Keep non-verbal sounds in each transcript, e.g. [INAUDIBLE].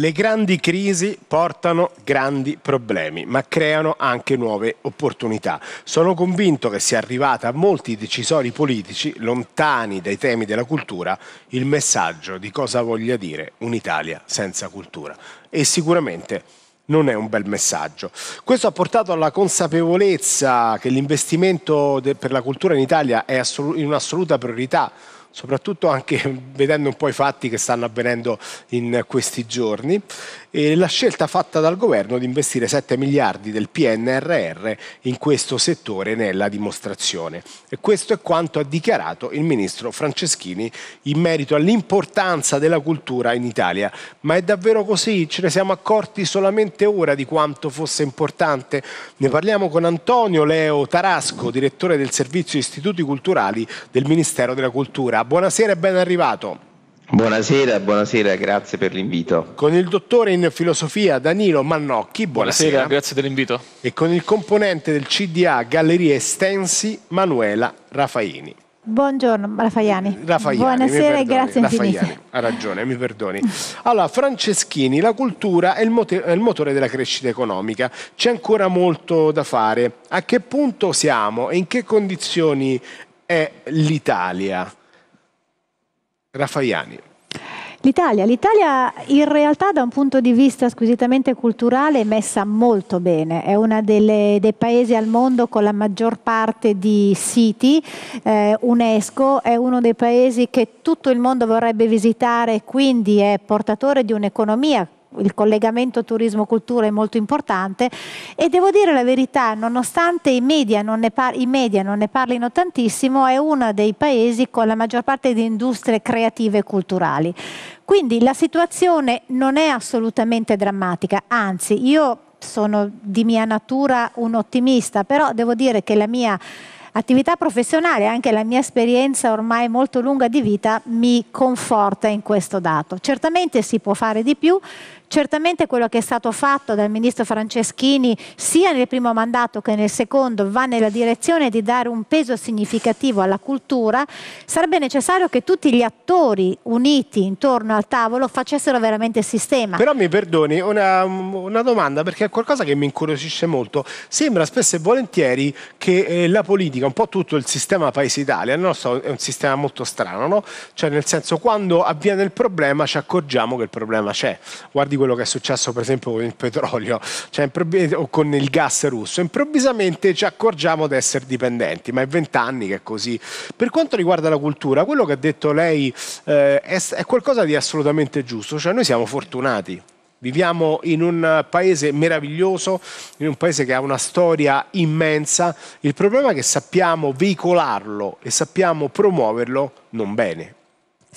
Le grandi crisi portano grandi problemi, ma creano anche nuove opportunità. Sono convinto che sia arrivata a molti decisori politici, lontani dai temi della cultura, il messaggio di cosa voglia dire un'Italia senza cultura. E sicuramente non è un bel messaggio. Questo ha portato alla consapevolezza che l'investimento per la cultura in Italia è in un'assoluta priorità soprattutto anche [LAUGHS] vedendo un po' i fatti che stanno avvenendo in questi giorni e la scelta fatta dal governo di investire 7 miliardi del PNRR in questo settore nella dimostrazione. E questo è quanto ha dichiarato il ministro Franceschini in merito all'importanza della cultura in Italia. Ma è davvero così? Ce ne siamo accorti solamente ora di quanto fosse importante? Ne parliamo con Antonio Leo Tarasco, direttore del servizio Istituti Culturali del Ministero della Cultura. Buonasera e ben arrivato. Buonasera, buonasera, grazie per l'invito. Con il dottore in filosofia Danilo Mannocchi, buonasera. buonasera. grazie dell'invito. E con il componente del CDA Gallerie Estensi Manuela Raffaini. Buongiorno Raffaiani Buonasera e grazie infinite. ha ragione, mi perdoni. Allora, Franceschini, la cultura è il, è il motore della crescita economica. C'è ancora molto da fare. A che punto siamo e in che condizioni è l'Italia? Raffaiani. L'Italia. L'Italia in realtà da un punto di vista squisitamente culturale è messa molto bene, è uno dei paesi al mondo con la maggior parte di siti eh, UNESCO, è uno dei paesi che tutto il mondo vorrebbe visitare, quindi è portatore di un'economia il collegamento turismo-cultura è molto importante e devo dire la verità, nonostante i media non ne, par- media non ne parlino tantissimo, è uno dei paesi con la maggior parte di industrie creative e culturali. Quindi la situazione non è assolutamente drammatica, anzi io sono di mia natura un ottimista, però devo dire che la mia attività professionale, anche la mia esperienza ormai molto lunga di vita mi conforta in questo dato. Certamente si può fare di più, Certamente quello che è stato fatto dal ministro Franceschini sia nel primo mandato che nel secondo va nella direzione di dare un peso significativo alla cultura, sarebbe necessario che tutti gli attori uniti intorno al tavolo facessero veramente il sistema. Però mi perdoni, una, una domanda perché è qualcosa che mi incuriosisce molto. Sembra spesso e volentieri che eh, la politica, un po' tutto il sistema Paese Italia, il nostro è un sistema molto strano, no? Cioè nel senso quando avviene il problema ci accorgiamo che il problema c'è. Guardi quello che è successo per esempio con il petrolio cioè, o con il gas russo, improvvisamente ci accorgiamo di essere dipendenti, ma è vent'anni che è così. Per quanto riguarda la cultura, quello che ha detto lei eh, è, è qualcosa di assolutamente giusto, cioè noi siamo fortunati. Viviamo in un paese meraviglioso, in un paese che ha una storia immensa. Il problema è che sappiamo veicolarlo e sappiamo promuoverlo non bene.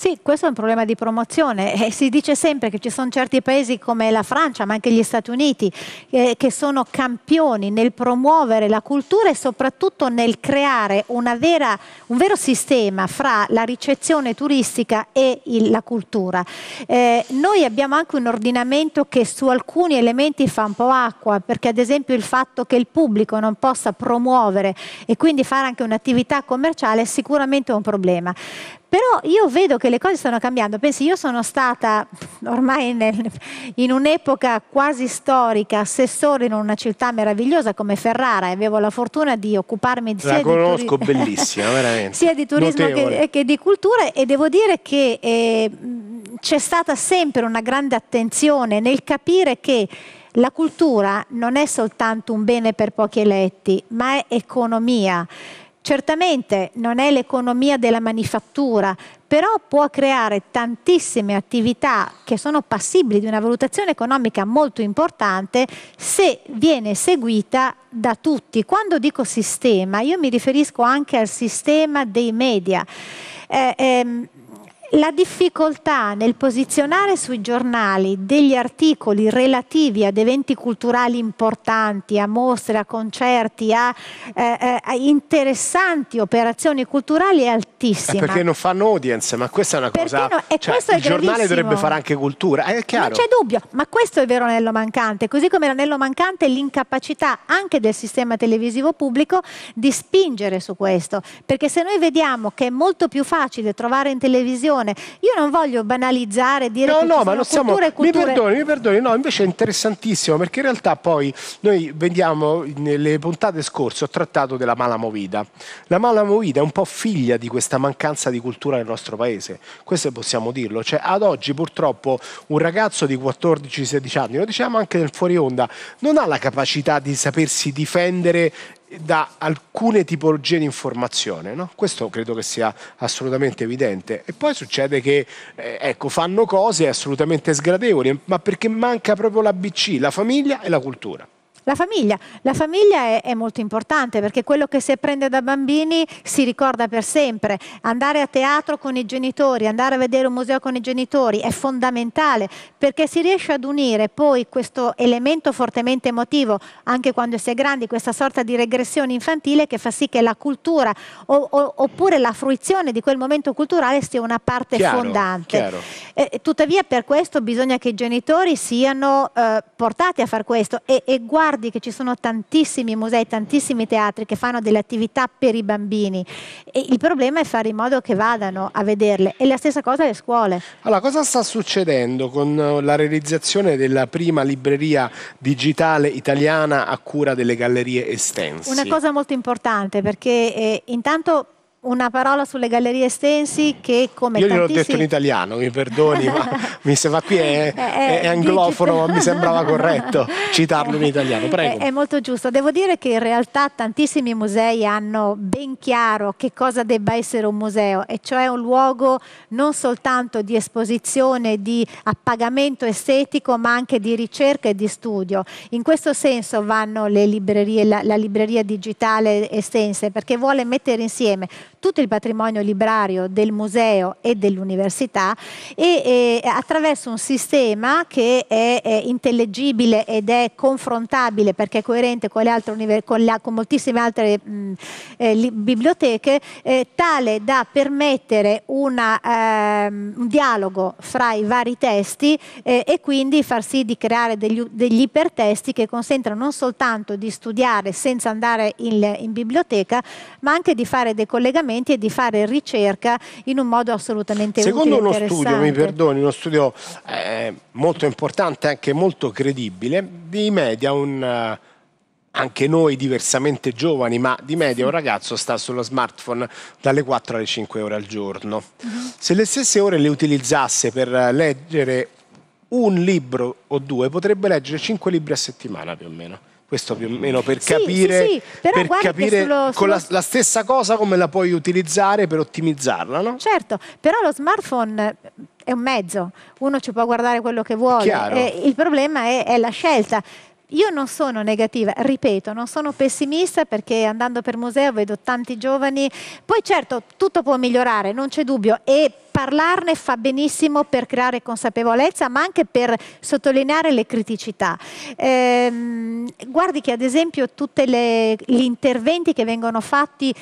Sì, questo è un problema di promozione. Eh, si dice sempre che ci sono certi paesi come la Francia, ma anche gli Stati Uniti, eh, che sono campioni nel promuovere la cultura e soprattutto nel creare vera, un vero sistema fra la ricezione turistica e il, la cultura. Eh, noi abbiamo anche un ordinamento che su alcuni elementi fa un po' acqua, perché ad esempio il fatto che il pubblico non possa promuovere e quindi fare anche un'attività commerciale è sicuramente un problema. Però io vedo che le cose stanno cambiando. Pensi, io sono stata ormai nel, in un'epoca quasi storica, assessore in una città meravigliosa come Ferrara e avevo la fortuna di occuparmi sia di, turi- [LAUGHS] sia, di, turismo che, che, di cultura e devo dire che eh, c'è stata sempre una grande attenzione nel capire che la cultura non è soltanto un bene per pochi eletti, ma è economia. Certamente non è l'economia della manifattura, però può creare tantissime attività che sono passibili di una valutazione economica molto importante se viene seguita da tutti. Quando dico sistema, io mi riferisco anche al sistema dei media. Eh, ehm, la difficoltà nel posizionare sui giornali degli articoli relativi ad eventi culturali importanti, a mostre, a concerti, a, eh, eh a interessanti operazioni culturali è altissima. È eh, perché non fanno audience, ma questa è una perché cosa... No, e cioè, questo è il giornale dovrebbe fare anche cultura, è chiaro. Non c'è dubbio, ma questo è il vero anello mancante, così come l'anello mancante è l'incapacità anche del sistema televisivo pubblico di spingere su questo, perché se noi vediamo che è molto più facile trovare in televisione persone. Io non voglio banalizzare, dire no, che no, ma non siamo... Culture... Mi perdoni, mi perdoni, no, invece è interessantissimo perché in realtà poi noi vediamo nelle puntate scorse ho trattato della mala movida. La mala movida è un po' figlia di questa mancanza di cultura nel nostro paese. Questo possiamo dirlo, cioè ad oggi purtroppo un ragazzo di 14-16 anni, lo diciamo anche nel fuori onda, non ha la capacità di sapersi difendere da alcune tipologie di informazione. No? Questo credo che sia assolutamente evidente. E poi succede che eh, ecco, fanno cose assolutamente sgradevoli, ma perché manca proprio l'ABC, la famiglia e la cultura. La famiglia, la famiglia è, è, molto importante perché quello che si apprende da bambini si ricorda per sempre. Andare a teatro con i genitori, andare a vedere un museo con i genitori è fondamentale perché si riesce ad unire poi questo elemento fortemente emotivo, anche quando si è grandi, questa sorta di regressione infantile che fa sì che la cultura o, o, oppure la fruizione di quel momento culturale sia una parte chiaro, fondante. Chiaro. Eh, tuttavia per questo bisogna che i genitori siano eh, portati a far questo e, e guardano Lombardi che ci sono tantissimi musei, tantissimi teatri che fanno delle attività per i bambini e il problema è fare in modo che vadano a vederle e la stessa cosa le scuole. Allora, cosa sta succedendo con eh, la realizzazione della prima libreria digitale italiana a cura delle gallerie estense? Una cosa molto importante perché eh, intanto una parola sulle gallerie estensi che come Io gliel'ho tantissimi... detto in italiano, mi perdoni, ma [LAUGHS] mi sembra qui è, eh, è, è eh, anglofono, ma mi sembrava corretto [LAUGHS] citarlo in italiano. Prego. È, è, molto giusto. Devo dire che in realtà tantissimi musei hanno ben chiaro che cosa debba essere un museo, e cioè un luogo non soltanto di esposizione, di appagamento estetico, ma anche di ricerca e di studio. In questo senso vanno le librerie, la, la libreria digitale Estense, perché vuole mettere insieme tutto il patrimonio librario del museo e dell'università e, e attraverso un sistema che è, è, intellegibile ed è confrontabile perché è coerente con, le altre con, la, con moltissime altre mh, eh, biblioteche, eh, tale da permettere una, ehm, un dialogo fra i vari testi eh, e quindi far sì di creare degli, degli ipertesti che consentano non soltanto di studiare senza andare in, in biblioteca, ma anche di fare dei collegamenti strumenti e di fare ricerca in un modo assolutamente Secondo utile. Secondo uno studio, mi perdoni, uno studio eh, molto importante, anche molto credibile, di media un eh, anche noi diversamente giovani, ma di media un ragazzo sta sullo smartphone dalle 4 alle 5 ore al giorno. Mhm. Se le stesse ore le utilizzasse per leggere un libro o due, potrebbe leggere 5 libri a settimana più o meno. Questo più o meno per sì, capire, sì, sì. Per capire sullo, sullo... La, la, stessa cosa come la puoi utilizzare per ottimizzarla, no? Certo, però lo smartphone eh, è un mezzo, uno ci può guardare quello che vuole, il problema è, è la scelta. Io non sono negativa, ripeto, non sono pessimista perché andando per museo vedo tanti giovani, poi certo tutto può migliorare, non c'è dubbio e parlarne fa benissimo per creare consapevolezza ma anche per sottolineare le criticità. Ehm, guardi che ad esempio tutti gli interventi che vengono fatti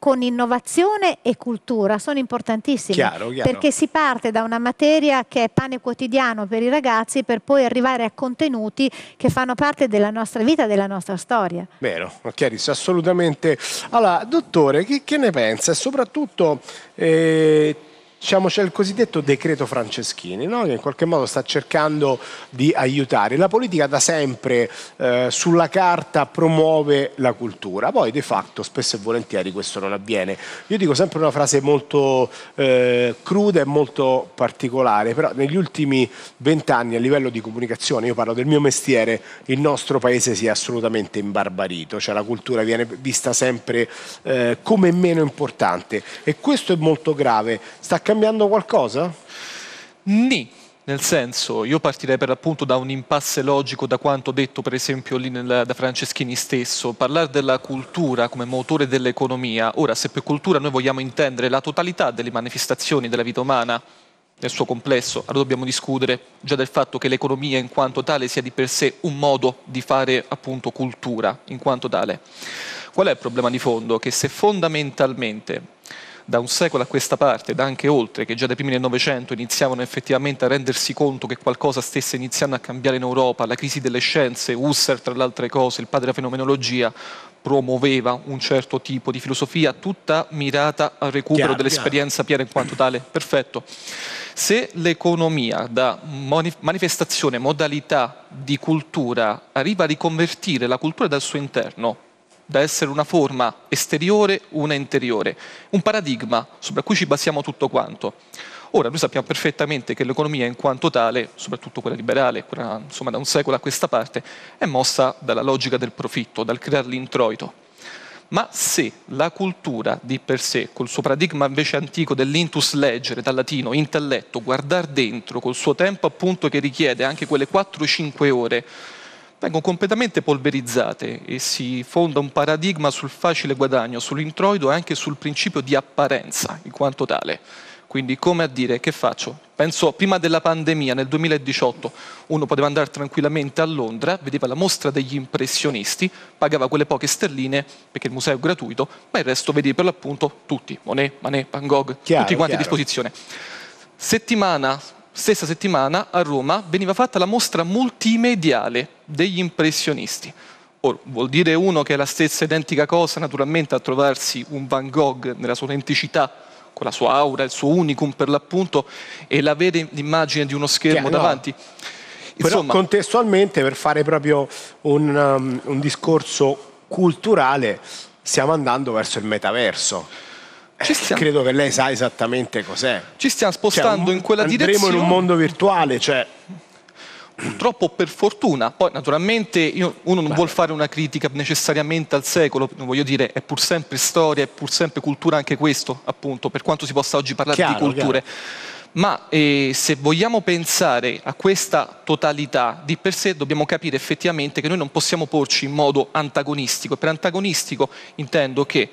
con innovazione e cultura sono importantissime chiaro, chiaro. perché si parte da una materia che è pane quotidiano per i ragazzi per poi arrivare a contenuti che fanno parte della nostra vita, della nostra storia. Vero, chiarissimo, assolutamente. Allora, dottore, che, che ne pensa? E soprattutto... Eh, Diciamo, c'è il cosiddetto decreto Franceschini, no? che in qualche modo sta cercando di aiutare. La politica da sempre eh, sulla carta promuove la cultura, poi di fatto spesso e volentieri questo non avviene. Io dico sempre una frase molto eh, cruda e molto particolare, però negli ultimi vent'anni a livello di comunicazione, io parlo del mio mestiere, il nostro paese si è assolutamente imbarbarito, cioè la cultura viene vista sempre eh, come meno importante e questo è molto grave. Sta cambiando qualcosa? Ni. Nel senso, io partirei per l'appunto da un impasse logico da quanto detto per esempio lì nel, da Franceschini stesso, parlare della cultura come motore dell'economia. Ora, se per cultura noi vogliamo intendere la totalità delle manifestazioni della vita umana nel suo complesso, allora dobbiamo discutere già del fatto che l'economia in quanto tale sia di per sé un modo di fare appunto cultura in quanto tale. Qual è il problema di fondo? Che se fondamentalmente da un secolo a questa parte, da anche oltre, che già dai primi del Novecento iniziavano effettivamente a rendersi conto che qualcosa stesse iniziando a cambiare in Europa, la crisi delle scienze, Husserl tra le altre cose, il padre della fenomenologia, promuoveva un certo tipo di filosofia tutta mirata al recupero chiaro, dell'esperienza chiaro. piena in quanto tale. Perfetto. Se l'economia da manifestazione, modalità di cultura arriva a riconvertire la cultura dal suo interno, da essere una forma esteriore, una interiore, un paradigma sopra cui ci basiamo tutto quanto. Ora, noi sappiamo perfettamente che l'economia in quanto tale, soprattutto quella liberale, quella, insomma da un secolo a questa parte, è mossa dalla logica del profitto, dal creare l'introito. Ma se la cultura di per sé, col suo paradigma invece antico dell'intus leggere, dal latino intelletto, guardare dentro, col suo tempo appunto che richiede anche quelle 4-5 ore, vengono completamente polverizzate e si fonda un paradigma sul facile guadagno, sull'introito e anche sul principio di apparenza in quanto tale. Quindi come a dire che faccio? Penso prima della pandemia, nel 2018, uno poteva andare tranquillamente a Londra, vedeva la mostra degli impressionisti, pagava quelle poche sterline perché il museo è gratuito, ma il resto vedi per l'appunto tutti, Monet, Manet, Van Gogh, chiaro, tutti quanti chiaro. a disposizione. Settimana, stessa settimana a Roma veniva fatta la mostra multimediale degli impressionisti. Or, vuol dire uno che è la stessa identica cosa, naturalmente, a trovarsi un Van Gogh nella sua autenticità, con la sua aura, il suo unicum per l'appunto, e l'avere l'immagine di uno schermo Chiaro, davanti. No. Insomma, contestualmente, per fare proprio un, um, un discorso culturale, stiamo andando verso il metaverso. Ci eh, stiamo... Credo che lei sa esattamente cos'è. Ci stiamo cioè, spostando cioè, in quella direzione. Andremo in un mondo virtuale, cioè... Purtroppo per fortuna, poi naturalmente io, uno non vuole fare una critica necessariamente al secolo, voglio dire, è pur sempre storia, è pur sempre cultura anche questo, appunto, per quanto si possa oggi parlare chiaro, di culture. Chiaro. Ma eh, se vogliamo pensare a questa totalità di per sé dobbiamo capire effettivamente che noi non possiamo porci in modo antagonistico. E per antagonistico intendo che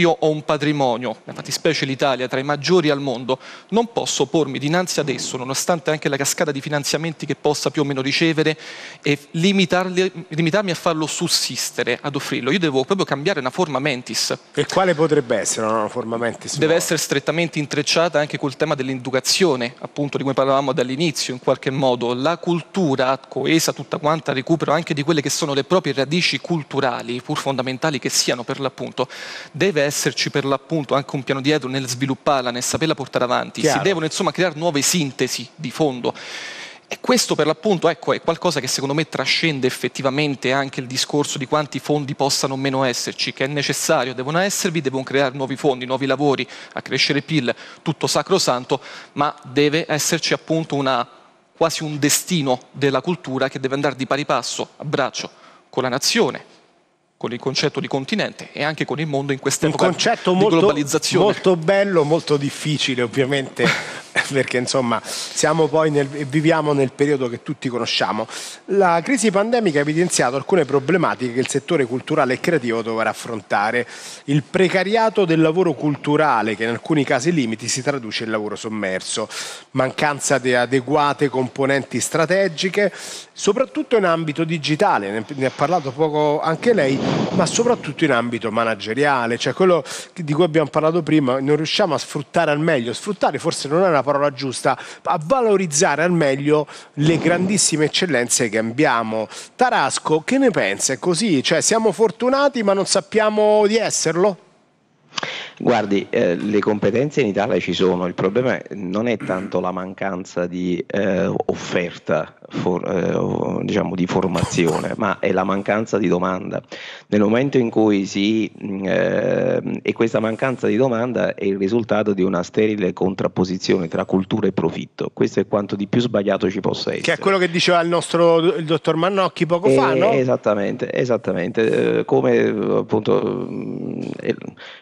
io ho un patrimonio, nella fattispecie l'Italia, tra i maggiori al mondo, non posso pormi dinanzi ad esso, nonostante anche la cascata di finanziamenti che possa più o meno ricevere, e limitarmi a farlo sussistere, ad offrirlo. Io devo proprio cambiare una forma mentis. E quale potrebbe essere una forma mentis? Deve essere strettamente intrecciata anche col tema dell'educazione, appunto di cui parlavamo dall'inizio, in qualche modo. La cultura coesa, tutta quanta, recupero anche di quelle che sono le proprie radici culturali, pur fondamentali che siano per l'appunto, deve essere esserci per l'appunto anche un piano dietro nel svilupparla, nel saperla portare avanti. Chiaro. Si devono insomma creare nuove sintesi di fondo. E questo per l'appunto ecco, è qualcosa che secondo me trascende effettivamente anche il discorso di quanti fondi possano meno esserci, che è necessario, devono esservi, devono creare nuovi fondi, nuovi lavori, accrescere crescere PIL, tutto sacrosanto, ma deve esserci appunto una, quasi un destino della cultura che deve andare di pari passo, a braccio, con la nazione, con il concetto di continente e anche con il mondo in quest'epoca Un concetto molto, molto bello, molto difficile ovviamente [LAUGHS] [LAUGHS] perché insomma siamo poi nel, viviamo nel periodo che tutti conosciamo. La crisi pandemica ha evidenziato alcune problematiche che il settore culturale e creativo dovrà affrontare. Il precariato del lavoro culturale, che in alcuni casi limiti si traduce in lavoro sommerso, mancanza di adeguate componenti strategiche, soprattutto in ambito digitale, ne ha parlato poco anche lei, ma soprattutto in ambito manageriale, cioè quello di cui abbiamo parlato prima, non riusciamo a sfruttare al meglio, sfruttare forse non è una la parola giusta, a valorizzare al meglio le grandissime eccellenze che abbiamo. Tarasco, che ne pensa? È così? Cioè, siamo fortunati ma non sappiamo di esserlo? Guardi, eh, le competenze in Italia ci sono, il problema non è tanto la mancanza di eh, offerta for, eh, diciamo di formazione, ma è la mancanza di domanda. Nel momento in cui si... Mm, eh, e questa mancanza di domanda è il risultato di una sterile contrapposizione tra cultura e profitto. Questo è quanto di più sbagliato ci possa essere. Che è quello che diceva il nostro il dottor Mannocchi poco e, fa, eh, no? Esattamente, esattamente. Eh, come appunto mm,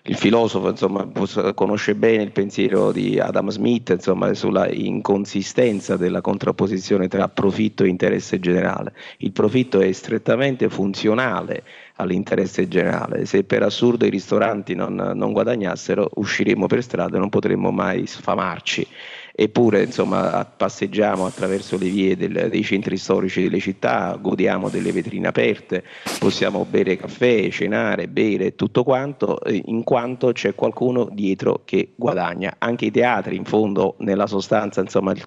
il filosofo insomma, conosce bene il pensiero di Adam Smith insomma, sulla inconsistenza della contrapposizione tra profitto profitto e interesse generale. Il profitto è strettamente funzionale all'interesse generale. Se per assurdo i ristoranti non, non guadagnassero, usciremmo per strada e non potremmo mai sfamarci. Eppure, insomma, passeggiamo attraverso le vie del, dei centri storici delle città, godiamo delle vetrine aperte, possiamo bere caffè, cenare, bere tutto quanto, eh, in quanto c'è qualcuno dietro che guadagna. Anche i teatri, in fondo, nella sostanza, insomma, il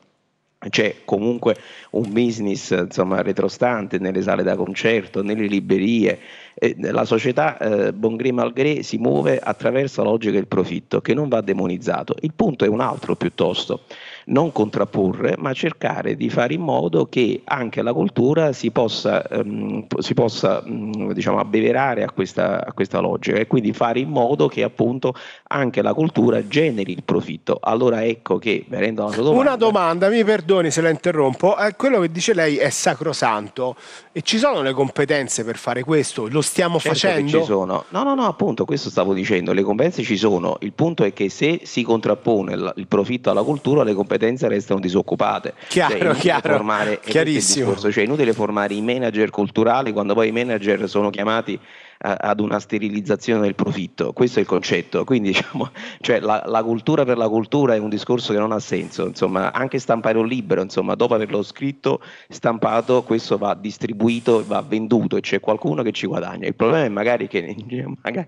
c'è comunque un business insomma, retrostante nelle sale da concerto, nelle librerie. La società eh, Bongré Malgré si muove attraverso la logica del profitto che non va demonizzato. Il punto è un altro piuttosto non contrapporre, ma cercare di fare in modo che anche la cultura si possa, ehm, si possa mh, mm, diciamo, abbeverare a questa, a questa logica e quindi fare in modo che appunto anche la cultura generi il profitto. Allora ecco che, venendo alla sua domanda... Una domanda, mi perdoni se la interrompo, eh, quello che dice lei è sacrosanto e ci sono le competenze per fare questo? Lo stiamo certo facendo? Ci sono. No, no, no, appunto, questo stavo dicendo, le competenze ci sono, il punto è che se si contrappone il profitto alla cultura, le competenze competenza restano disoccupate. Chiaro, cioè, chiaro. Formare, chiarissimo. Cioè, è inutile formare i manager culturali quando poi i manager sono chiamati ad una sterilizzazione del profitto. Questo è il concetto. Quindi [LAUGHS] diciamo, cioè, la, la, cultura per la cultura è un discorso che non ha senso. Insomma, anche stampare un libro, insomma, dopo averlo scritto, stampato, questo va distribuito, va venduto e c'è qualcuno che ci guadagna. Il problema è magari che... [LAUGHS] Magari,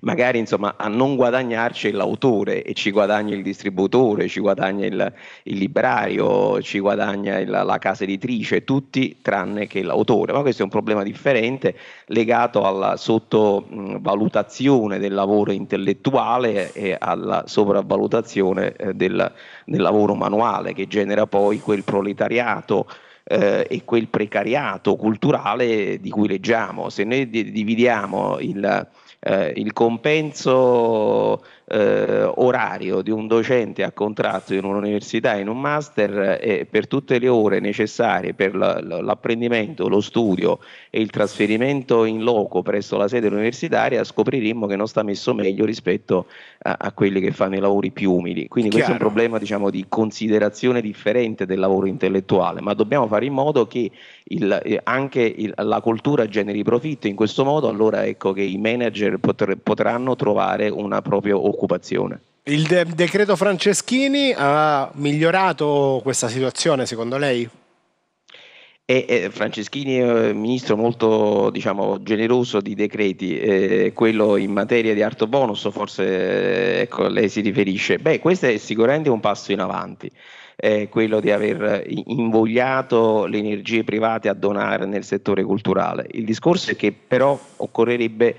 magari insomma, a non guadagnarci l'autore e ci guadagna il distributore, ci guadagna il, il librario, ci guadagna il, la casa editrice, tutti tranne che l'autore. Ma questo è un problema differente legato alla sottovalutazione del lavoro intellettuale e alla sopravvalutazione eh, del, del lavoro manuale che genera poi quel proletariato. Eh, e quel precariato culturale di cui leggiamo. Se noi dividiamo il, eh, il compenso eh, orario di un docente a contratto in un'università, in un master, eh, per tutte le ore necessarie per l- l'apprendimento, lo studio e il trasferimento in loco presso la sede universitaria, scopriremmo che non sta messo meglio rispetto a, a quelli che fanno i lavori più umili. Quindi Chiaro. questo è un problema diciamo, di considerazione differente del lavoro intellettuale, ma dobbiamo fare in modo che il, eh, anche il, la cultura generi profitto in questo modo, allora ecco che i manager poter, potranno trovare una propria occupazione occupazione. Il de- decreto Franceschini ha migliorato questa situazione, secondo lei? E, Franceschini è un ministro molto diciamo, generoso di decreti, eh, quello in materia di arto bonus forse ecco, lei si riferisce. Beh, questo è sicuramente un passo in avanti. Eh, quello di aver invogliato le energie private a donare nel settore culturale. Il discorso è che però occorrerebbe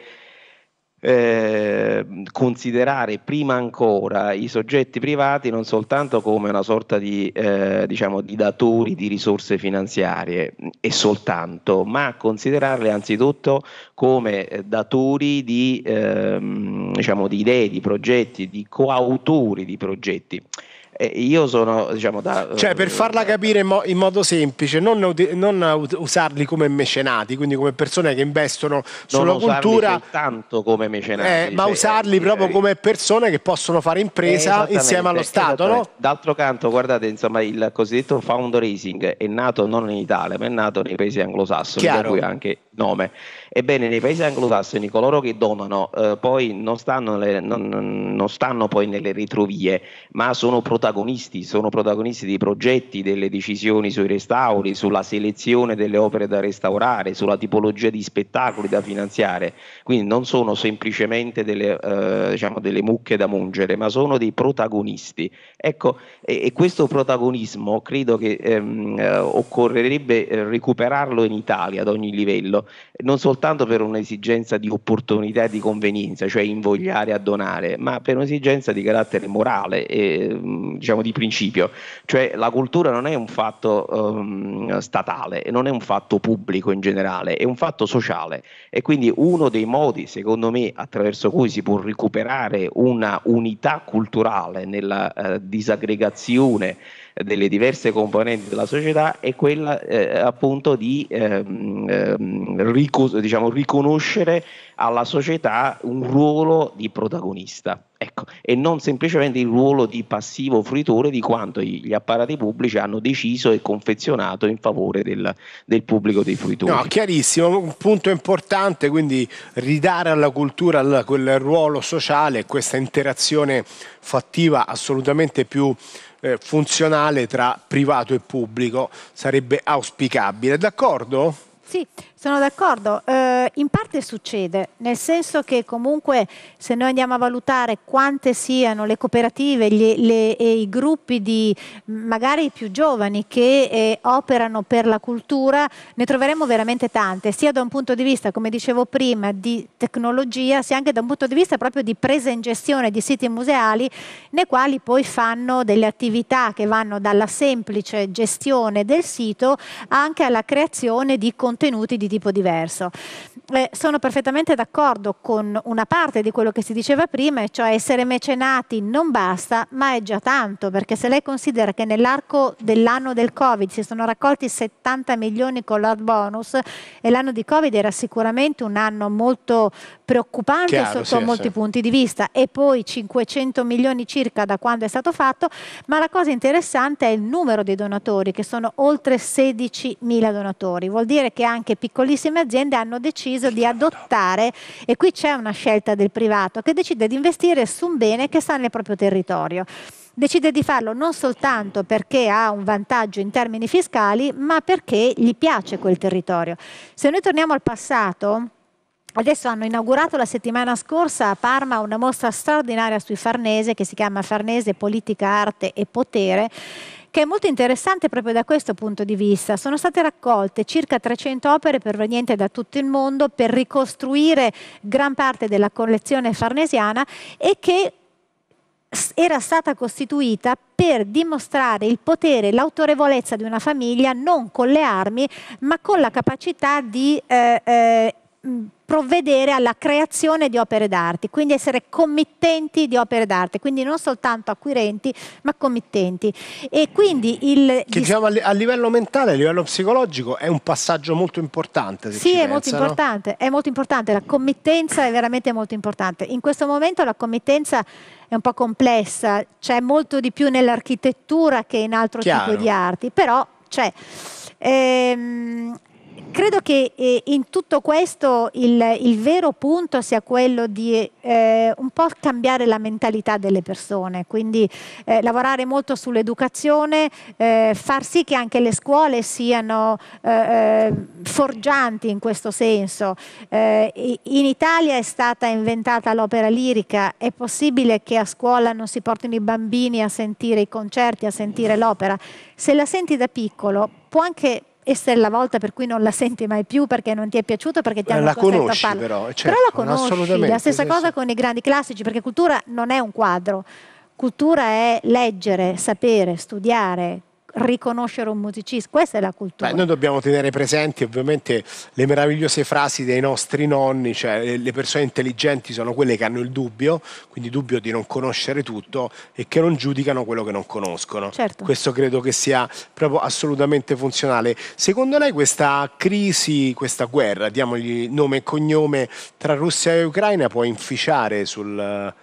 eh, considerare prima ancora i soggetti privati non soltanto come una sorta di, eh, diciamo, di datori di risorse finanziarie e soltanto, ma considerarli anzitutto come eh, datori di, ehm, diciamo, di idee, di progetti, di coautori di progetti io sono diciamo da cioè per eh, farla capire in, mo- in modo semplice non, non, usarli come mecenati quindi come persone che investono sulla cultura tanto come mecenati eh, ma cioè, usarli eh, proprio eh, come persone che possono fare impresa insieme allo Stato no? d'altro canto guardate insomma il cosiddetto fundraising è nato non in Italia ma è nato nei paesi anglosassoni Chiaro. da cui anche nome Ebbene, nei paesi anglosassoni coloro che donano eh, poi non stanno, le, non, non stanno, poi nelle retrovie, ma sono protagonisti, sono protagonisti dei progetti, delle decisioni sui restauri, sulla selezione delle opere da restaurare, sulla tipologia di spettacoli da finanziare. Quindi non sono semplicemente delle, eh, diciamo, delle mucche da mungere, ma sono dei protagonisti. Ecco, e, e questo protagonismo credo che ehm, eh, occorrerebbe eh, recuperarlo in Italia ad ogni livello, non soltanto soltanto per un'esigenza di opportunità e di convenienza, cioè invogliare a donare, ma per un'esigenza di carattere morale e mm, diciamo di principio. Cioè la cultura non è un fatto um, statale, non è un fatto pubblico in generale, è un fatto sociale e quindi uno dei modi, secondo me, attraverso cui si può recuperare una unità culturale nella uh, disaggregazione delle diverse componenti della società è quella eh, appunto di ehm, ehm ricos- diciamo, riconoscere alla società un ruolo di protagonista. Ecco, e non semplicemente il ruolo di passivo fruitore di quanto gli apparati pubblici hanno deciso e confezionato in favore del, del pubblico dei fruitori. No, chiarissimo, un punto importante, quindi ridare alla cultura quel ruolo sociale, questa interazione fattiva assolutamente più eh, funzionale tra privato e pubblico sarebbe auspicabile. D'accordo? Sì, sono d'accordo, eh, in parte succede, nel senso che comunque se noi andiamo a valutare quante siano le cooperative gli, le, e i gruppi di magari più giovani che eh, operano per la cultura, ne troveremo veramente tante, sia da un punto di vista, come dicevo prima, di tecnologia, sia anche da un punto di vista proprio di presa in gestione di siti museali, nei quali poi fanno delle attività che vanno dalla semplice gestione del sito anche alla creazione di contenuti di tipo diverso. Eh, sono perfettamente d'accordo con una parte di quello che si diceva prima, cioè essere mecenati non basta, ma è già tanto, perché se lei considera che nell'arco dell'anno del Covid si sono raccolti 70 milioni con l'art bonus e l'anno di Covid era sicuramente un anno molto preoccupante Chiaro, sotto sì, molti sì. punti di vista e poi 500 milioni circa da quando è stato fatto, ma la cosa interessante è il numero dei donatori che sono oltre 16 mila donatori, vuol dire che anche piccoli piccolissime aziende hanno deciso di adottare, e qui c'è una scelta del privato, che decide di investire su un bene che sta nel proprio territorio decide di farlo non soltanto perché ha un vantaggio in termini fiscali, ma perché gli piace quel territorio. Se noi torniamo al passato, Adesso hanno inaugurato la settimana scorsa a Parma una mostra straordinaria sui Farnese che si chiama Farnese Politica, Arte e Potere che è molto interessante proprio da questo punto di vista. Sono state raccolte circa 300 opere provenienti da tutto il mondo per ricostruire gran parte della collezione farnesiana e che era stata costituita per dimostrare il potere, e l'autorevolezza di una famiglia non con le armi, ma con la capacità di eh, eh, Mm, provvedere alla creazione di opere d'arte, quindi essere committenti di opere d'arte, quindi non soltanto acquirenti, ma committenti. E quindi il... Che diciamo a livello mentale, a livello psicologico, è un passaggio molto importante. Sì, è, pensa, molto importante, è molto importante, la committenza è veramente molto importante. In questo momento la committenza è un po' complessa, c'è molto di più nell'architettura che in altro Chiaro. tipo di arti, però c'è... Ehm, credo che eh, in tutto questo il, il, vero punto sia quello di eh, un po' cambiare la mentalità delle persone, quindi eh, lavorare molto sull'educazione, eh, far sì che anche le scuole siano eh, forgianti in questo senso. in Italia è stata inventata l'opera lirica, è possibile che a scuola non si portino i bambini a sentire i concerti, a sentire l'opera. Se la senti da piccolo può anche essere la volta per cui non la senti mai più perché non ti è piaciuto, perché ti hanno eh, la conosci, a però, certo, però la certo, conosci, la stessa cosa con i grandi classici, perché cultura non è un quadro, cultura è leggere, sapere, studiare, riconoscere un musicista, questa è la cultura. Beh, noi dobbiamo tenere presenti ovviamente le meravigliose frasi dei nostri nonni, cioè le persone intelligenti sono quelle che hanno il dubbio, quindi dubbio di non conoscere tutto e che non giudicano quello che non conoscono. Certo. Questo credo che sia proprio assolutamente funzionale. Secondo lei questa crisi, questa guerra, diamogli nome e cognome, tra Russia e Ucraina può inficiare sul,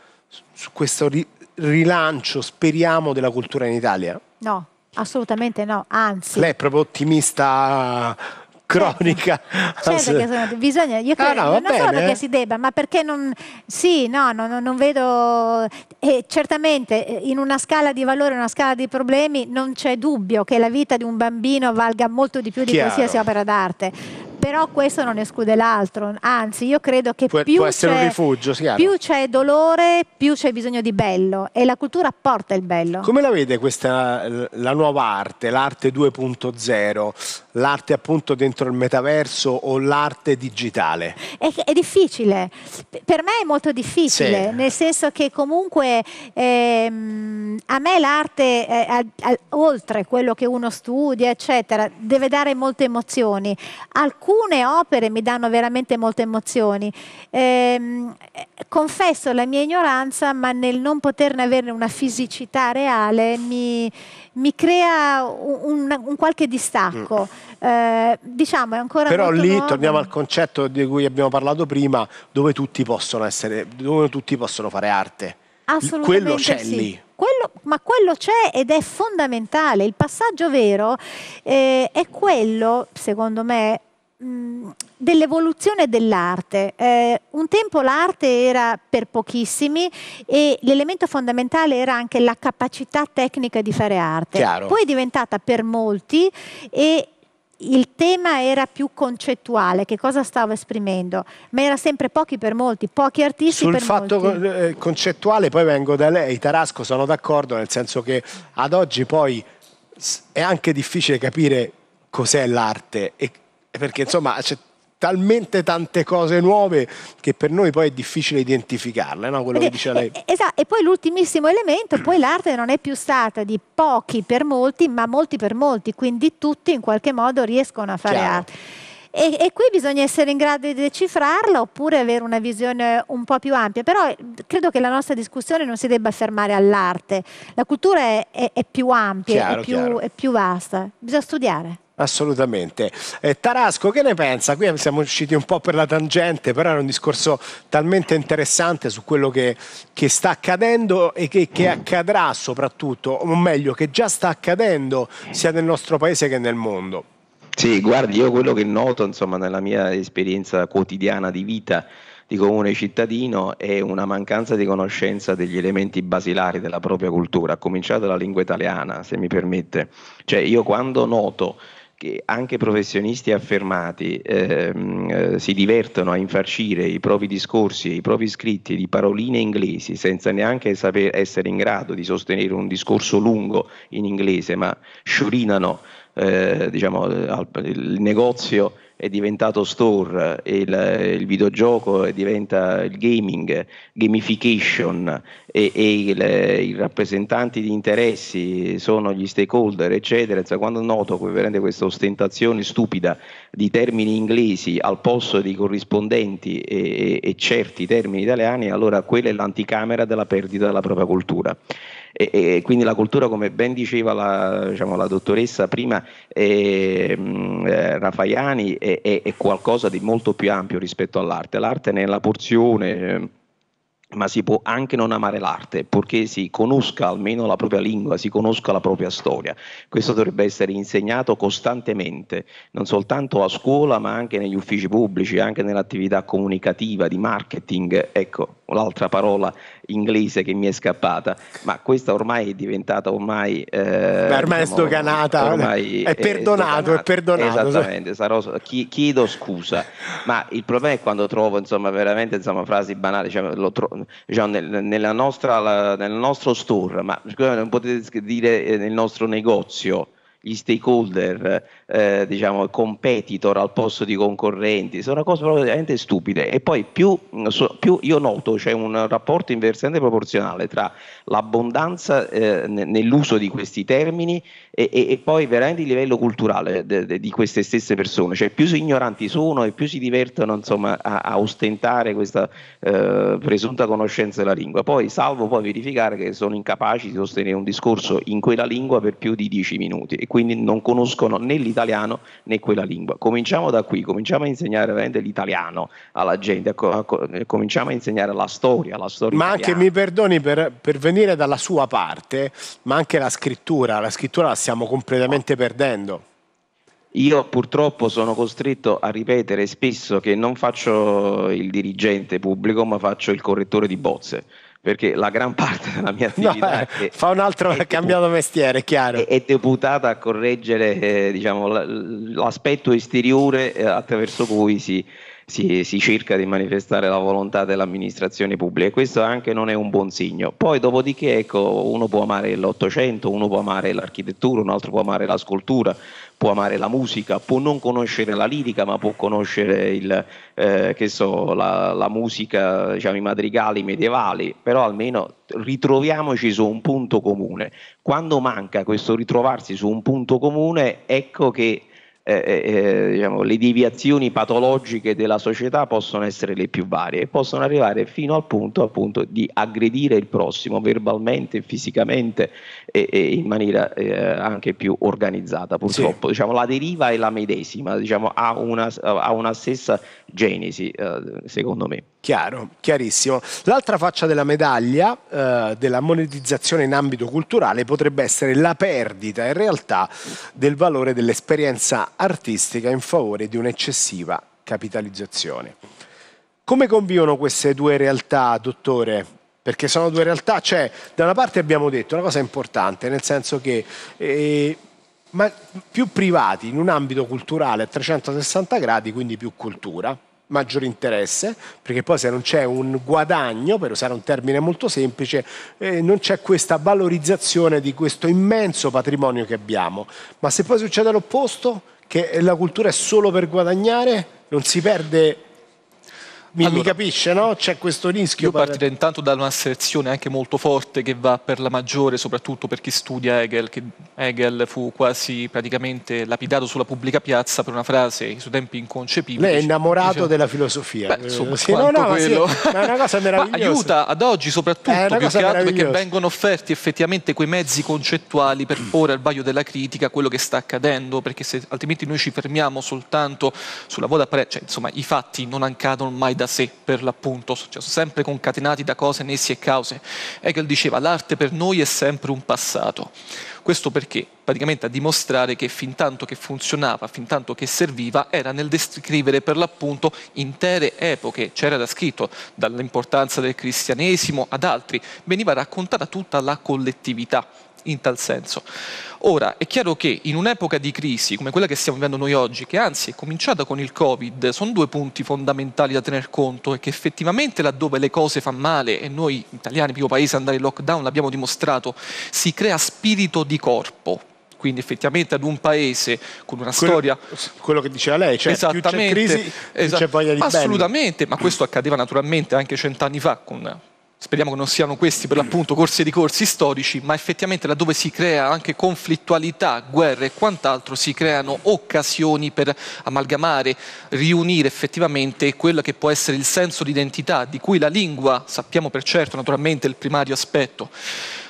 su questo rilancio, speriamo, della cultura in Italia? No, Assolutamente no, anzi. Lei è proprio ottimista certo. cronica. Certo, certo sono, bisogna, io ah, credo, ah, no, non bene. solo perché eh. si debba, ma perché non... Sì, no, non, non vedo... E certamente eh, in una scala di valore, una scala di problemi, non c'è dubbio che la vita di un bambino valga molto di più di Chiaro. qualsiasi opera d'arte però questo non esclude l'altro, anzi io credo che Pu- più, c'è, rifugio, più, c'è, dolore, più c'è bisogno di bello e la cultura porta il bello. Come la vede questa, la nuova arte, l'arte 2.0, l'arte appunto dentro il metaverso o l'arte digitale? È, è difficile, per me è molto difficile, sì. nel senso che comunque ehm, a me l'arte, eh, a, a, oltre quello che uno studia, eccetera, deve dare molte emozioni. Alcune alcune opere mi danno veramente molte emozioni. Eh, confesso la mia ignoranza, ma nel non poterne avere una fisicità reale mi, mi crea un, un, un, qualche distacco. Mm. Eh, diciamo, è ancora Però lì nuovo. torniamo al concetto di cui abbiamo parlato prima, dove tutti possono, essere, dove tutti possono fare arte. Assolutamente Quello c'è sì. lì. Quello, ma quello c'è ed è fondamentale. Il passaggio vero eh, è quello, secondo me, dell'evoluzione dell'arte. Eh, un tempo l'arte era per pochissimi e l'elemento fondamentale era anche la capacità tecnica di fare arte. Chiaro. Poi è diventata per molti e il tema era più concettuale, che cosa stavo esprimendo, ma era sempre pochi per molti, pochi artisti Sul per molti. Sul fatto eh, concettuale poi vengo da lei, Tarasco sono d'accordo, nel senso che ad oggi poi è anche difficile capire cos'è l'arte e perché insomma c'è talmente tante cose nuove che per noi poi è difficile identificarle, no? quello perché, che diceva lei. Esatto, e poi l'ultimissimo elemento, poi l'arte non è più stata di pochi per molti, ma molti per molti, quindi tutti in qualche modo riescono a fare Chiaro. arte. E, e, qui bisogna essere in grado di decifrarla oppure avere una visione un po' più ampia, però eh, credo che la nostra discussione non si debba fermare all'arte, la cultura è, è, è più ampia, chiaro, è, più, è più vasta, bisogna studiare. Assolutamente. Eh, Tarasco, che ne pensa? Qui siamo usciti un po' per la tangente, però era un discorso talmente interessante su quello che, che sta accadendo e che, che, accadrà soprattutto, o meglio, che già sta accadendo sia nel nostro paese che nel mondo. Sì, guardi, io quello che noto, insomma, nella mia esperienza quotidiana di vita di comune cittadino è una mancanza di conoscenza degli elementi basilari della propria cultura, a cominciare dalla lingua italiana, se mi permette. Cioè, io quando noto che anche professionisti affermati ehm, eh, si divertono a infarcire i propri discorsi i propri scritti di paroline inglesi senza neanche saper essere in grado di sostenere un discorso lungo in inglese, ma sciorinano eh, diciamo, eh, il negozio è diventato store, il, il videogioco diventa il gaming, gamification e, e il, i rappresentanti di interessi sono gli stakeholder, eccetera. Cioè, quando noto questa ostentazione stupida di termini inglesi al posto dei corrispondenti e, e, e certi termini italiani, allora quella è l'anticamera della perdita della propria cultura. E, e quindi la cultura, come ben diceva la, diciamo, la dottoressa prima, eh, eh, Rafaiani, è, è, è, qualcosa di molto più ampio rispetto all'arte. L'arte nella porzione ehm, ma si può anche non amare l'arte, purché si conosca almeno la propria lingua, si conosca la propria storia. Questo dovrebbe essere insegnato costantemente, non soltanto a scuola, ma anche negli uffici pubblici, anche nell'attività comunicativa, di marketing. Ecco, l'altra parola inglese che mi è scappata, ma questa ormai è diventata ormai... Eh, ormai diciamo, è stoganata, ormai è, è perdonato, è, è perdonato. Esattamente, sarò, chiedo scusa, ma il problema è quando trovo insomma, veramente insomma, frasi banali, cioè, tro- diciamo, nel, nostra, la, nel nostro store, ma scusate, non potete dire eh, nel nostro negozio gli stakeholder, eh, diciamo, competitor al posto di concorrenti, sono cose veramente stupide. E poi più, mm, più io noto c'è cioè un rapporto inversamente proporzionale tra l'abbondanza eh, nell'uso di questi termini e, e, e, poi veramente il livello culturale de, de, di queste stesse persone, cioè più ignoranti sono e più si divertono insomma, a, a, ostentare questa eh, presunta conoscenza della lingua, poi salvo poi verificare che sono incapaci di sostenere un discorso in quella lingua per più di dieci minuti e quindi non conoscono né l'italiano l'italiano né quella lingua. Cominciamo da qui, cominciamo a insegnare veramente l'italiano alla gente, ecco, ecco, eh, cominciamo a insegnare la storia, la storia. Ma italiana. anche mi perdoni per, per, venire dalla sua parte, ma anche la scrittura, la scrittura la stiamo completamente perdendo. Io purtroppo sono costretto a ripetere spesso che non faccio il dirigente pubblico, ma faccio il correttore di bozze perché la gran parte della mia [LAUGHS] attività no, eh, è, fa un altro è cambiato deput- mestiere, chiaro. È, è, deputata a correggere eh, diciamo, l'aspetto esteriore eh, attraverso cui si, si, si, cerca di manifestare la volontà dell'amministrazione pubblica e questo anche non è un buon segno. Poi dopodiché ecco, uno può amare l'Ottocento, uno può amare l'architettura, un altro può amare la scultura, può amare la musica, può non conoscere la lirica ma può conoscere il, eh, so, la, la, musica, diciamo, i madrigali medievali, però almeno ritroviamoci su un punto comune. Quando manca questo ritrovarsi su un punto comune, ecco che eh, eh, eh, diciamo, le deviazioni patologiche della società possono essere le più varie e possono arrivare fino al punto appunto di aggredire il prossimo verbalmente, fisicamente e, e in maniera eh, anche più organizzata. Purtroppo sì. diciamo, la deriva è la medesima, diciamo, ha, una, ha una stessa genesi, secondo me. Chiaro, chiarissimo. L'altra faccia della medaglia eh, della monetizzazione in ambito culturale potrebbe essere la perdita in realtà del valore dell'esperienza artistica in favore di un'eccessiva capitalizzazione. Come convivono queste due realtà, dottore? perché sono due realtà, cioè da una parte abbiamo detto una cosa importante, nel senso che eh, ma più privati in un ambito culturale a 360 gradi, quindi più cultura, maggior interesse, perché poi se non c'è un guadagno, per usare un termine molto semplice, eh, non c'è questa valorizzazione di questo immenso patrimonio che abbiamo. Ma se poi succede l'opposto, che la cultura è solo per guadagnare, non si perde mi, allora, mi capisce, no? C'è questo rischio. Io per... partirei intanto da una sezione anche molto forte che va per la maggiore, soprattutto per chi studia Hegel, che Hegel fu quasi praticamente lapidato sulla pubblica piazza per una frase ai suoi tempi inconcepibile. Lei è innamorato diciamo, della filosofia. Beh, insomma, sì, no, no, quello... ma, sì, ma è una cosa [LAUGHS] meravigliosa. Ma aiuta ad oggi soprattutto, più che altro perché vengono offerti effettivamente quei mezzi concettuali per mm. porre al vaglio della critica quello che sta accadendo, perché se, altrimenti noi ci fermiamo soltanto sulla voda, cioè insomma i fatti non accadono mai da sé per l'appunto, cioè sempre concatenati da cose, nessi e cause. Hegel diceva l'arte per noi è sempre un passato. Questo perché? Praticamente a dimostrare che fin tanto che funzionava, fin tanto che serviva, era nel descrivere per l'appunto intere epoche. C'era da scritto, dall'importanza del cristianesimo ad altri, veniva raccontata tutta la collettività in tal senso. Ora, è chiaro che in un'epoca di crisi come quella che stiamo vivendo noi oggi, che anzi è cominciata con il Covid, sono due punti fondamentali da tener conto e che effettivamente laddove le cose fanno male, e noi italiani, primo paese a andare in lockdown, l'abbiamo dimostrato, si crea spirito di corpo quindi effettivamente ad un paese con una quello, storia quello che diceva lei cioè esattamente, più c'è crisi esatto, c'è voglia di assolutamente bello. ma questo accadeva naturalmente anche cent'anni fa con speriamo che non siano questi per l'appunto corsi di corsi storici, ma effettivamente laddove si crea anche conflittualità, guerre e quant'altro, si creano occasioni per amalgamare, riunire effettivamente quello che può essere il senso di identità, di cui la lingua, sappiamo per certo naturalmente il primario aspetto,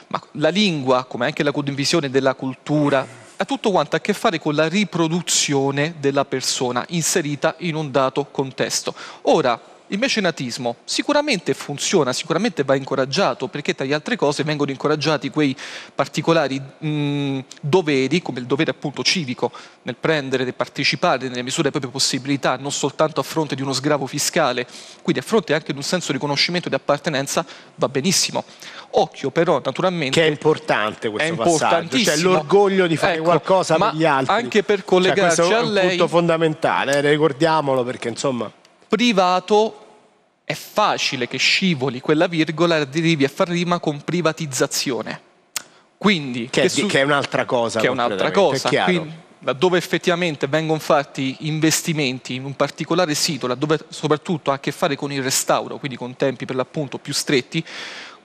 ma la lingua, come anche la condivisione della cultura, ha tutto quanto a che fare con la riproduzione della persona inserita in un dato contesto. Ora, il mecenatismo sicuramente funziona, sicuramente va incoraggiato, perché tra le altre cose vengono incoraggiati quei particolari mh, mm, doveri, come il dovere appunto civico, nel prendere e partecipare nelle misure delle proprie possibilità, non soltanto a fronte di uno sgravo fiscale, quindi a fronte anche di un senso di riconoscimento di appartenenza, va benissimo. Occhio però, naturalmente... Che è importante questo è passaggio, cioè l'orgoglio di fare ecco, qualcosa per gli altri. Anche per cioè, collegarci cioè, a lei... Questo è un punto fondamentale, eh, ricordiamolo perché insomma privato è facile che scivoli quella virgola e arrivi a far rima con privatizzazione. Quindi, che, che, su- che è un'altra cosa. Che è un'altra cosa. È Quindi, laddove effettivamente vengono fatti investimenti in un particolare sito, laddove soprattutto ha a che fare con il restauro, quindi con tempi per l'appunto più stretti,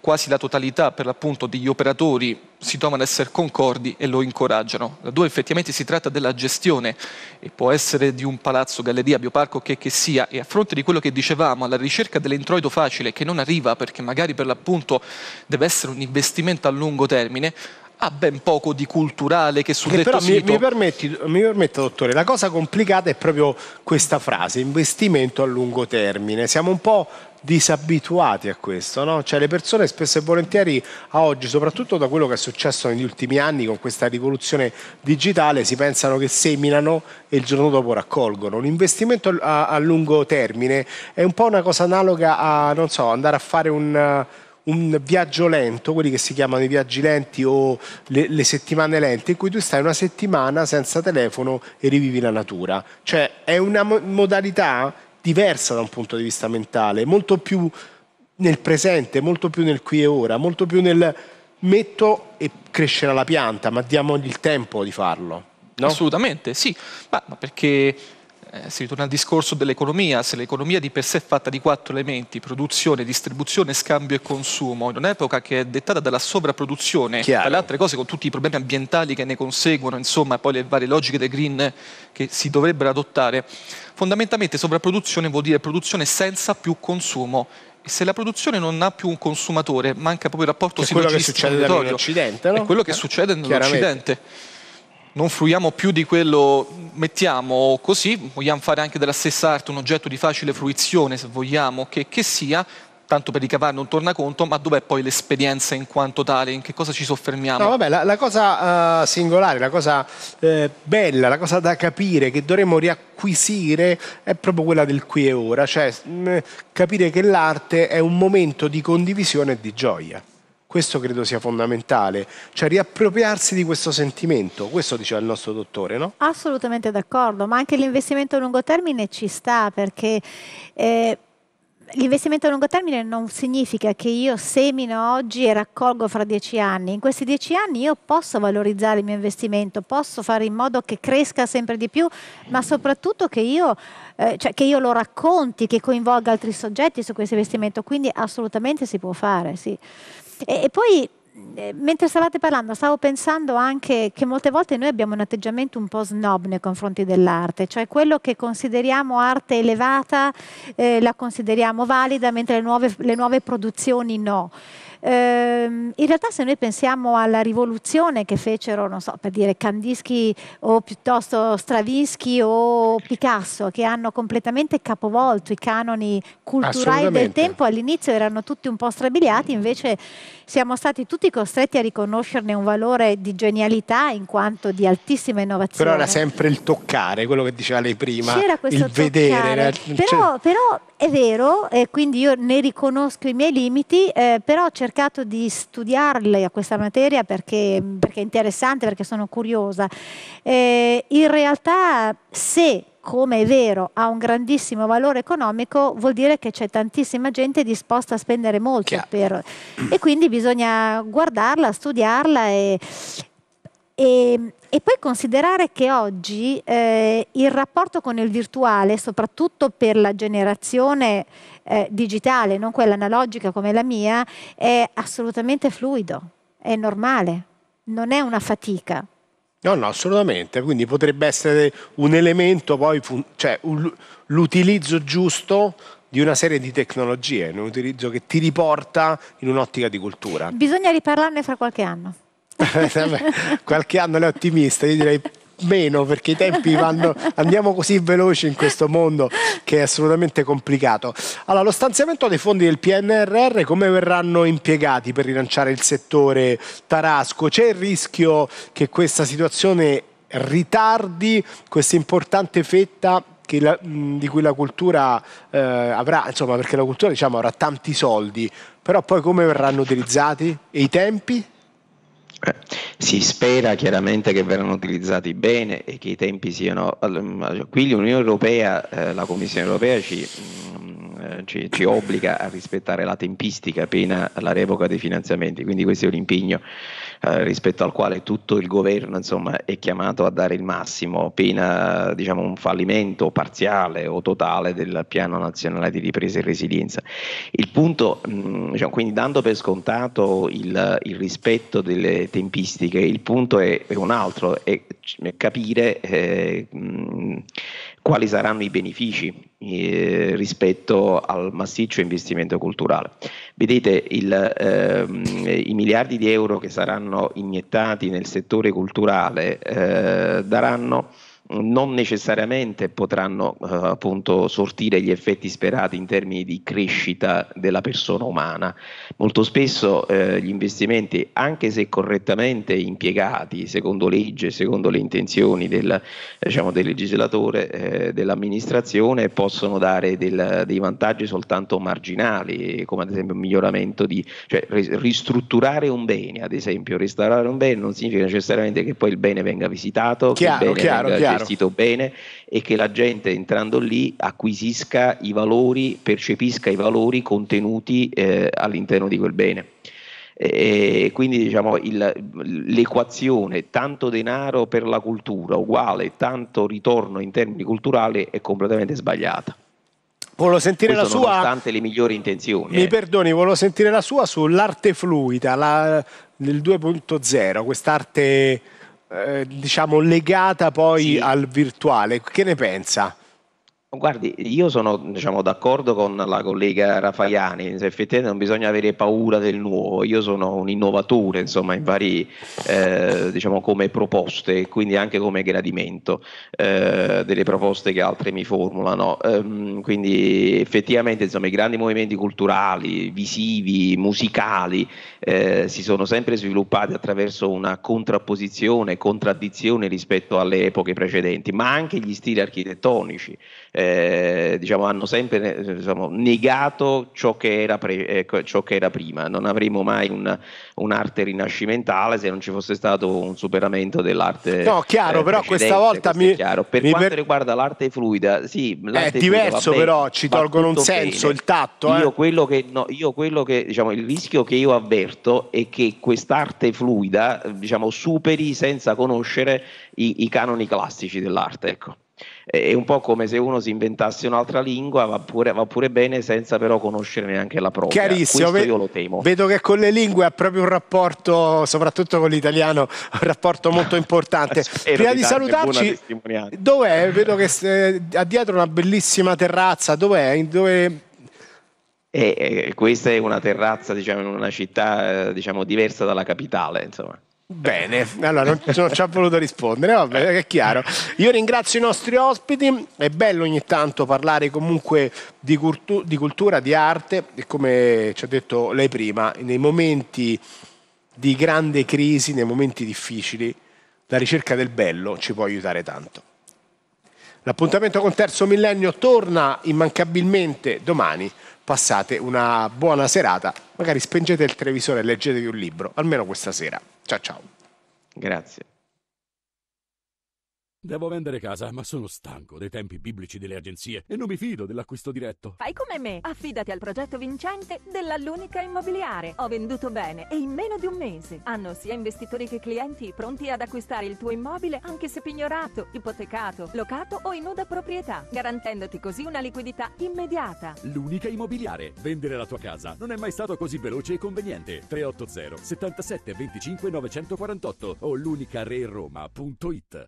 quasi la totalità per l'appunto degli operatori si trovano ad essere concordi e lo incoraggiano. Laddove effettivamente si tratta della gestione e può essere di un palazzo, galleria, bioparco che, che sia e a fronte di quello che dicevamo alla ricerca dell'introito facile che non arriva perché magari per l'appunto deve essere un investimento a lungo termine, ha ben poco di culturale che sul eh, però detto mi, mi, permetti, mi permette dottore, la cosa complicata è proprio questa frase, investimento a lungo termine. Siamo un po' disabituati a questo, no? Cioè le persone spesso e volentieri a oggi, soprattutto da quello che è successo negli ultimi anni con questa rivoluzione digitale, si pensano che seminano e il giorno dopo raccolgono. L'investimento a, a lungo termine è un po' una cosa analoga a, so, andare a fare un un viaggio lento, quelli che si chiamano i viaggi lenti o le, le, settimane lente, in cui tu stai una settimana senza telefono e rivivi la natura. Cioè è una modalità diversa da un punto di vista mentale, molto più nel presente, molto più nel qui e ora, molto più nel metto e crescerà la pianta, ma diamogli il tempo di farlo. No? Assolutamente, sì, ma, ma perché eh, si ritorna al discorso dell'economia, se l'economia di per sé è fatta di quattro elementi, produzione, distribuzione, scambio e consumo, in un'epoca che è dettata dalla sovrapproduzione, Chiaro. le altre cose con tutti i problemi ambientali che ne conseguono, insomma, poi le varie logiche del green che si dovrebbero adottare, Fondamentalmente sovrapproduzione vuol dire produzione senza più consumo. E se la produzione non ha più un consumatore, manca proprio il rapporto sinergistico. È quello che succede in no? È quello che succede nell'Occidente. Non fruiamo più di quello, mettiamo così, vogliamo fare anche della stessa arte un oggetto di facile fruizione, se vogliamo, che, che sia, tanto per ricavarne un tornaconto, ma dov'è poi l'esperienza in quanto tale? In che cosa ci soffermiamo? No, vabbè, la, la cosa uh, singolare, la cosa uh, bella, la cosa da capire che dovremmo riacquisire è proprio quella del qui e ora, cioè mh, mm, capire che l'arte è un momento di condivisione e di gioia. Questo credo sia fondamentale, cioè riappropriarsi di questo sentimento, questo diceva il nostro dottore, no? Assolutamente d'accordo, ma anche l'investimento a lungo termine ci sta perché... Eh L'investimento a lungo termine non significa che io semino oggi e raccolgo fra dieci anni. In questi dieci anni io posso valorizzare il mio investimento, posso fare in modo che cresca sempre di più, ma soprattutto che io, eh, cioè che io lo racconti, che coinvolga altri soggetti su questo investimento. Quindi assolutamente si può fare, sì. e, e poi eh, mentre stavate parlando stavo pensando anche che molte volte noi abbiamo un atteggiamento un po' snob nei confronti dell'arte, cioè quello che consideriamo arte elevata eh, la consideriamo valida, mentre le nuove, le nuove produzioni no ehm, in realtà se noi pensiamo alla rivoluzione che fecero, non so, per dire Kandinsky o piuttosto Stravinsky o Picasso, che hanno completamente capovolto i canoni culturali del tempo, all'inizio erano tutti un po' strabiliati, invece siamo stati tutti costretti a riconoscerne un valore di genialità in quanto di altissima innovazione. Però era sempre il toccare, quello che diceva lei prima, C'era questo il toccare. vedere. Però, cioè però, è vero, e quindi io ne riconosco i miei limiti, eh, però ho cercato di studiarle a questa materia perché, perché è interessante, perché sono curiosa. Eh, in realtà se come è vero, ha un grandissimo valore economico, vuol dire che c'è tantissima gente disposta a spendere molto. Per, e quindi bisogna guardarla, studiarla e, e, e poi considerare che oggi eh, il rapporto con il virtuale, soprattutto per la generazione eh, digitale, non quella analogica come la mia, è assolutamente fluido, è normale, non è una fatica. No, no, assolutamente. Quindi potrebbe essere un elemento poi, cioè un, l'utilizzo giusto di una serie di tecnologie, un utilizzo che ti riporta in un'ottica di cultura. Bisogna riparlarne fra qualche anno. [LAUGHS] qualche anno lei è ottimista, io direi meno perché i tempi vanno, andiamo così veloci in questo mondo che è assolutamente complicato. Allora, lo stanziamento dei fondi del PNRR come verranno impiegati per rilanciare il settore tarasco? C'è il rischio che questa situazione ritardi questa importante fetta la, di cui la cultura eh, avrà, insomma, perché la cultura diciamo, avrà tanti soldi, però poi come verranno utilizzati e i tempi? Eh, si spera chiaramente che verranno utilizzati bene e che i tempi siano... Qui l'Unione Europea, eh, la Commissione Europea ci mm, eh, ci, ci, obbliga a rispettare la tempistica appena la revoca dei finanziamenti, quindi questo è un impegno eh, rispetto al quale tutto il governo insomma, è chiamato a dare il massimo appena diciamo, un fallimento parziale o totale del piano nazionale di ripresa e resilienza. Il punto, mh, mm, diciamo, quindi dando per scontato il, il, rispetto delle tempistiche, il punto è, è un altro, è, è capire eh, mh, mm, quali saranno i benefici eh, rispetto al massiccio investimento culturale. Vedete il, ehm, i miliardi di euro che saranno iniettati nel settore culturale eh, daranno non necessariamente potranno eh, appunto sortire gli effetti sperati in termini di crescita della persona umana. Molto spesso eh, gli investimenti, anche se correttamente impiegati secondo legge, secondo le intenzioni del, diciamo, del legislatore, eh, dell'amministrazione, possono dare del, dei vantaggi soltanto marginali, come ad esempio un miglioramento di, cioè ristrutturare un bene, ad esempio restaurare un bene non significa necessariamente che poi il bene venga visitato, chiaro, che il bene chiaro, venga chiaro gestito bene e che la gente entrando lì acquisisca i valori, percepisca i valori contenuti eh, all'interno di quel bene. E quindi diciamo, il, l'equazione tanto denaro per la cultura uguale tanto ritorno in termini culturali è completamente sbagliata. Volevo sentire Questo la sua. Nonostante le migliori intenzioni. Mi eh. perdoni, volevo sentire la sua sull'arte fluida, la, il 2.0, quest'arte eh, diciamo legata poi sì. al virtuale. Che ne pensa? Guardi, io sono diciamo, d'accordo con la collega Raffaiani, effettivamente non bisogna avere paura del nuovo, io sono un innovatore insomma, in vari, eh, diciamo, come proposte e quindi anche come gradimento eh, delle proposte che altri mi formulano, ehm, quindi effettivamente insomma, i grandi movimenti culturali, visivi, musicali eh, si sono sempre sviluppati attraverso una contrapposizione, contraddizione rispetto alle epoche precedenti, ma anche gli stili architettonici. Eh, diciamo, hanno sempre eh, diciamo, negato ciò che, era pre, eh, ciò che era prima. Non avremmo mai un, un'arte rinascimentale se non ci fosse stato un superamento dell'arte. No, chiaro, eh, però questa volta mi, chiaro. Per mi quanto per... riguarda l'arte fluida, sì, l'arte è diverso, bene, però ci tolgono un senso bene. il tatto. Io eh. quello che, no, io quello che diciamo, il rischio che io avverto è che quest'arte fluida diciamo, superi senza conoscere i, i canoni classici dell'arte. Ecco è un po' come se uno si inventasse un'altra lingua, va pure, va pure bene senza però conoscere neanche la propria. Chiarissimo, Questo io lo temo. Vedo che con le lingue ha proprio un rapporto, soprattutto con l'italiano, un rapporto molto importante. [LAUGHS] Prima di salutarci, dov'è? Vedo che eh, ha dietro una bellissima terrazza, dov'è? Dove... Eh, eh, questa è una terrazza, diciamo, in una città, eh, diciamo, diversa dalla capitale, insomma. Bene, [LAUGHS] allora non, non ci ha voluto rispondere, vabbè, è chiaro. Io ringrazio i nostri ospiti, è bello ogni tanto parlare comunque di, cultu- di cultura, di arte e come ci ha detto lei prima, nei momenti di grande crisi, nei momenti difficili, la ricerca del bello ci può aiutare tanto. L'appuntamento con Terzo Millennio torna immancabilmente domani. Passate una buona serata, magari spengete il televisore e leggetevi un libro, almeno questa sera. Ciao ciao. Grazie. Devo vendere casa, ma sono stanco dei tempi biblici delle agenzie e non mi fido dell'acquisto diretto. Fai come me, affidati al progetto vincente della Lunica Immobiliare. Ho venduto bene e in meno di un mese. Hanno sia investitori che clienti pronti ad acquistare il tuo immobile anche se pignorato, ipotecato, locato o in nuda proprietà, garantendoti così una liquidità immediata. L'Unica Immobiliare. Vendere la tua casa non è mai stato così veloce e conveniente. 380 77 25 948 o l'unicareroma.it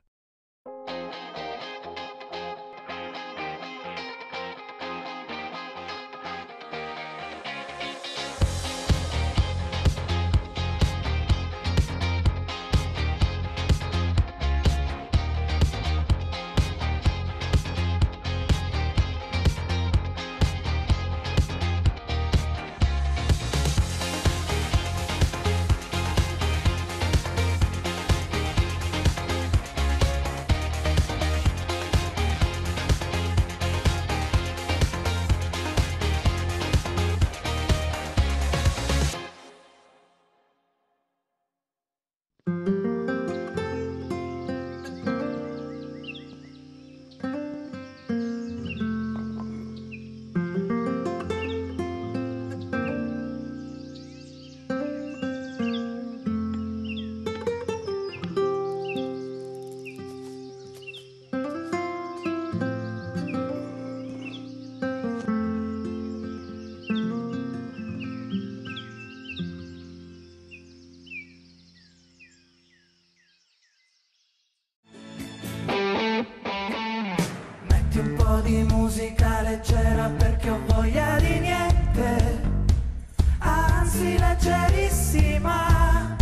leggerissima,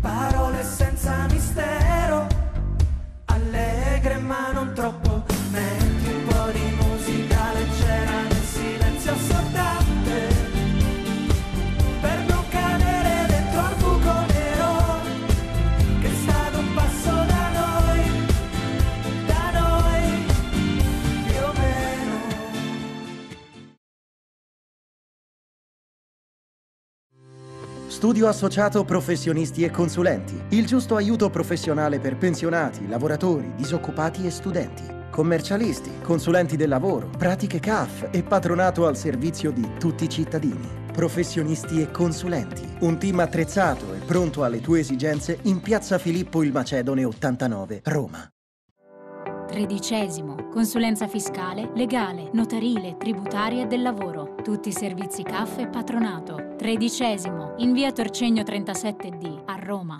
parole senza mistero, allegre ma non troppo. Studio associato professionisti e consulenti. Il giusto aiuto professionale per pensionati, lavoratori, disoccupati e studenti. Commercialisti, consulenti del lavoro, pratiche CAF e patronato al servizio di tutti i cittadini. Professionisti e consulenti. Un team attrezzato e pronto alle tue esigenze in Piazza Filippo il Macedone 89, Roma tredicesimo, consulenza fiscale, legale, notarile, tributaria e del lavoro. Tutti i servizi CAF e patronato. Tredicesimo, in via Torcegno 37D, a Roma.